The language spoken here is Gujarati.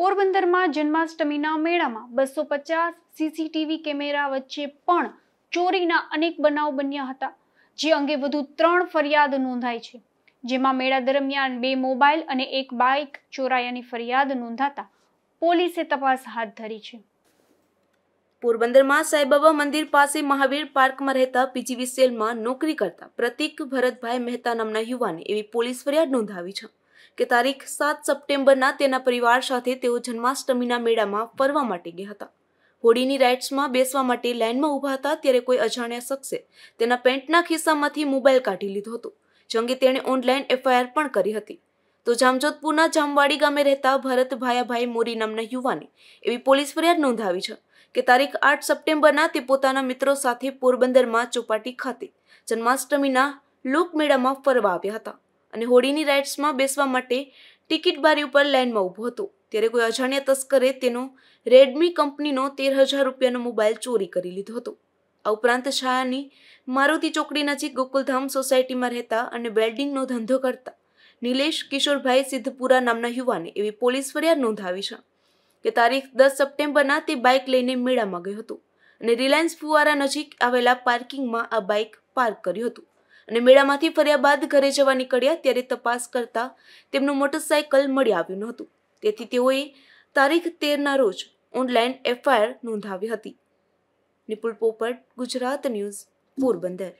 પોરબંદરમાં જન્માષ્ટમીના મેળામાં બસો પચાસ સીસીટીવી કેમેરા વચ્ચે પણ ચોરીના અનેક બનાવ બન્યા હતા જે અંગે વધુ ત્રણ ફરિયાદ નોંધાઈ છે જેમાં મેળા દરમિયાન બે મોબાઈલ અને એક બાઇક ચોરાયાની ફરિયાદ નોંધાતા પોલીસે તપાસ હાથ ધરી છે પોરબંદરમાં સાંઈબાબા મંદિર પાસે મહાવીર પાર્કમાં રહેતા પીજીવીસીએલમાં નોકરી કરતા પ્રતિક ભરતભાઈ મહેતા નામના યુવાને એવી પોલીસ ફરિયાદ નોંધાવી છે કે તારીખ સાત સપ્ટેમ્બરના તેના પરિવાર સાથે તેઓ જન્માષ્ટમીના મેળામાં ફરવા માટે ગયા હતા હોડીની રાઇડ્સમાં બેસવા માટે લાઇનમાં ઊભા હતા ત્યારે કોઈ અજાણ્યા શખ્સે તેના પેન્ટના ખિસ્સામાંથી મોબાઈલ કાઢી લીધો હતો જંગે તેણે ઓનલાઈન એફઆઈઆર પણ કરી હતી તો જામજોધપુરના જામવાડી ગામે રહેતા ભરત ભાયાભાઈ મોરી નામના યુવાને એવી પોલીસ ફરિયાદ નોંધાવી છે કે તારીખ આઠ સપ્ટેમ્બરના તે પોતાના મિત્રો સાથે પોરબંદરમાં ચોપાટી ખાતે જન્માષ્ટમીના લોકમેળામાં ફરવા આવ્યા હતા અને હોડીની રાઇડ્સમાં બેસવા માટે ટિકિટ બારી ઉપર લાઇનમાં ઊભો હતો ત્યારે કોઈ અજાણ્યા તસ્કરે તેનો રેડમી કંપનીનો તેર હજાર રૂપિયાનો મોબાઈલ ચોરી કરી લીધો હતો આ ઉપરાંત છાયાની મારુતિ ચોકડી નજીક ગોકુલધામ સોસાયટીમાં રહેતા અને વેલ્ડિંગનો ધંધો કરતા નિલેશ કિશોરભાઈ સિદ્ધપુરા નામના યુવાને એવી પોલીસ ફરિયાદ નોંધાવી છે કે તારીખ દસ સપ્ટેમ્બરના તે બાઇક લઈને મેળામાં ગયો હતો અને રિલાયન્સ ફુવારા નજીક આવેલા પાર્કિંગમાં આ બાઇક પાર્ક કર્યું હતું અને મેળામાંથી ફર્યા બાદ ઘરે જવા નીકળ્યા ત્યારે તપાસ કરતા તેમનું મોટરસાયકલ મળી આવ્યું નહોતું તેથી તેઓએ તારીખ તેરના રોજ ઓનલાઈન એફઆઈઆર નોંધાવી હતી નિપુલ પોપટ ગુજરાત ન્યૂઝ પોરબંદર